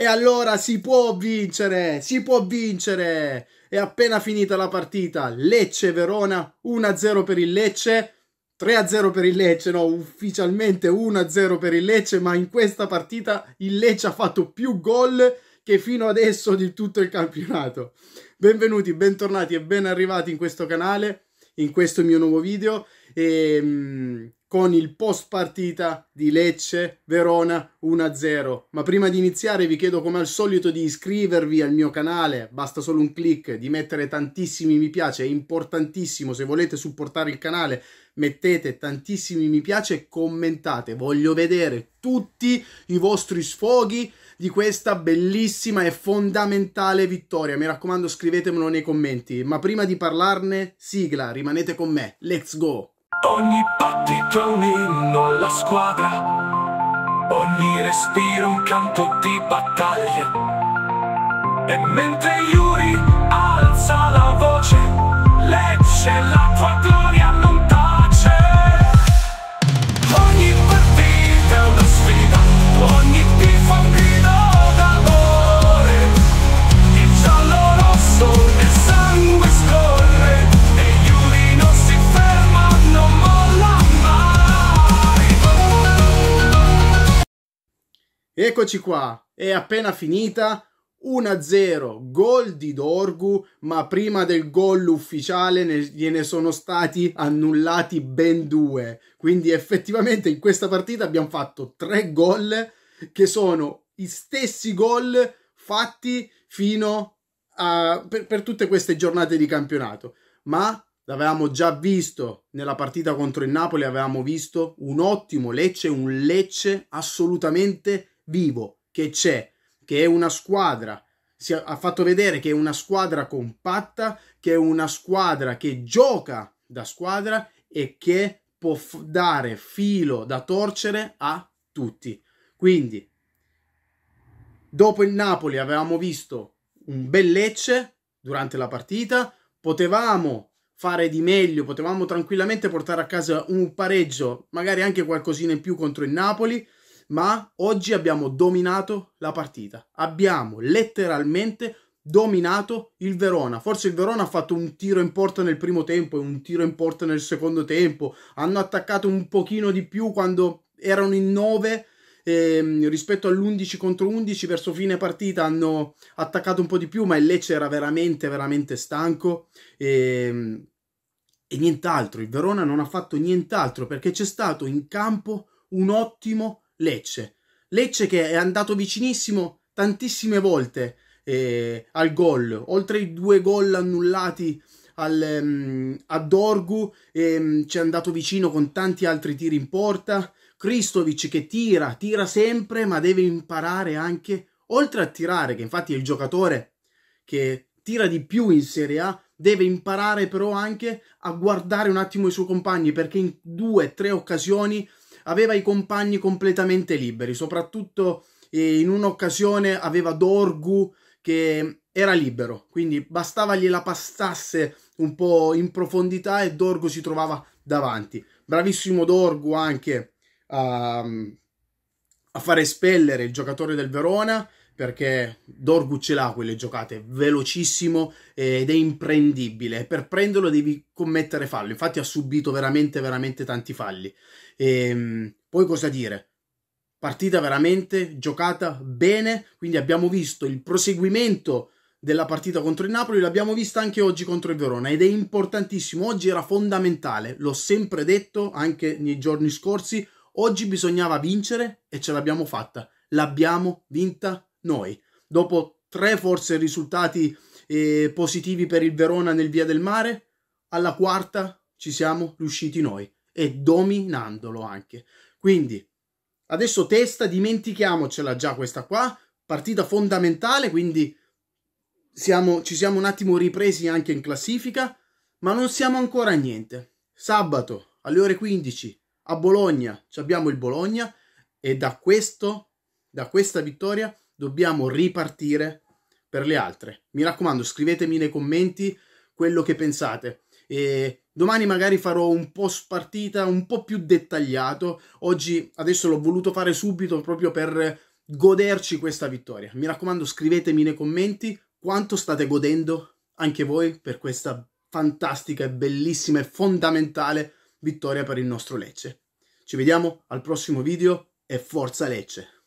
E allora si può vincere, si può vincere. È appena finita la partita. Lecce-Verona 1-0 per il Lecce. 3-0 per il Lecce, no, ufficialmente 1-0 per il Lecce, ma in questa partita il Lecce ha fatto più gol che fino adesso di tutto il campionato. Benvenuti, bentornati e ben arrivati in questo canale, in questo mio nuovo video. E, ehm, con il post partita di Lecce Verona 1-0. Ma prima di iniziare vi chiedo come al solito di iscrivervi al mio canale, basta solo un clic, di mettere tantissimi mi piace, è importantissimo se volete supportare il canale, mettete tantissimi mi piace e commentate, voglio vedere tutti i vostri sfoghi di questa bellissima e fondamentale vittoria. Mi raccomando scrivetemelo nei commenti, ma prima di parlarne, sigla, rimanete con me. Let's go! Ogni battito è un inno alla squadra, ogni respiro un canto di battaglia. E mentre Yuri alza la voce, legge la tua gloria lontana. Eccoci qua, è appena finita. 1-0, gol di Dorgu, ma prima del gol ufficiale ne, gliene sono stati annullati ben due. Quindi effettivamente in questa partita abbiamo fatto tre gol che sono gli stessi gol fatti fino a, per, per tutte queste giornate di campionato. Ma l'avevamo già visto nella partita contro il Napoli, avevamo visto un ottimo Lecce, un Lecce assolutamente vivo che c'è, che è una squadra, si ha fatto vedere che è una squadra compatta, che è una squadra che gioca da squadra e che può dare filo da torcere a tutti. Quindi, dopo il Napoli avevamo visto un bel Lecce durante la partita, potevamo fare di meglio, potevamo tranquillamente portare a casa un pareggio, magari anche qualcosina in più contro il Napoli, ma oggi abbiamo dominato la partita. Abbiamo letteralmente dominato il Verona. Forse il Verona ha fatto un tiro in porta nel primo tempo e un tiro in porta nel secondo tempo. Hanno attaccato un pochino di più quando erano in 9 eh, rispetto all'11 contro 11 verso fine partita hanno attaccato un po' di più, ma il Lecce era veramente veramente stanco e, ehm, e nient'altro. Il Verona non ha fatto nient'altro perché c'è stato in campo un ottimo Lecce. Lecce che è andato vicinissimo tantissime volte eh, al gol, oltre i due gol annullati al, um, a Dorgu, ehm, ci è andato vicino con tanti altri tiri in porta. Kristovic che tira, tira sempre, ma deve imparare anche, oltre a tirare, che infatti è il giocatore che tira di più in Serie A, deve imparare però anche a guardare un attimo i suoi compagni perché in due, tre occasioni aveva i compagni completamente liberi, soprattutto eh, in un'occasione aveva Dorgu che era libero, quindi bastava gliela passasse un po' in profondità e Dorgu si trovava davanti. Bravissimo Dorgu anche a, a far espellere il giocatore del Verona perché Dorgu ce l'ha quelle giocate, velocissimo eh, ed è imprendibile. Per prenderlo devi commettere fallo, infatti ha subito veramente, veramente tanti falli. E, ehm, poi cosa dire? Partita veramente giocata bene, quindi abbiamo visto il proseguimento della partita contro il Napoli, l'abbiamo vista anche oggi contro il Verona ed è importantissimo, oggi era fondamentale, l'ho sempre detto anche nei giorni scorsi, oggi bisognava vincere e ce l'abbiamo fatta, l'abbiamo vinta noi. Dopo tre forse risultati eh, positivi per il Verona nel Via del Mare, alla quarta ci siamo riusciti noi e dominandolo anche. Quindi adesso testa, dimentichiamocela già questa qua, partita fondamentale, quindi siamo, ci siamo un attimo ripresi anche in classifica, ma non siamo ancora a niente. Sabato alle ore 15 a Bologna abbiamo il Bologna e da, questo, da questa vittoria dobbiamo ripartire per le altre. Mi raccomando, scrivetemi nei commenti quello che pensate. E domani magari farò un post partita un po' più dettagliato. Oggi adesso l'ho voluto fare subito proprio per goderci questa vittoria. Mi raccomando, scrivetemi nei commenti quanto state godendo anche voi per questa fantastica e bellissima e fondamentale vittoria per il nostro Lecce. Ci vediamo al prossimo video e forza Lecce!